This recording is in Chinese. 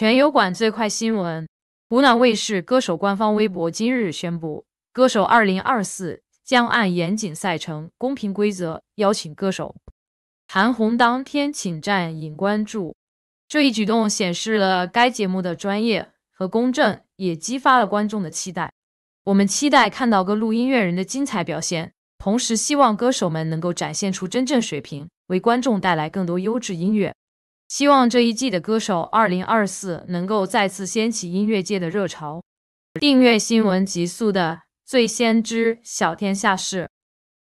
全油管最快新闻：湖南卫视歌手官方微博今日宣布，歌手二零二四将按严谨赛程、公平规则邀请歌手。韩红当天请战引关注，这一举动显示了该节目的专业和公正，也激发了观众的期待。我们期待看到各录音乐人的精彩表现，同时希望歌手们能够展现出真正水平，为观众带来更多优质音乐。希望这一季的歌手二零二四能够再次掀起音乐界的热潮。订阅新闻极速的最先知晓天下事。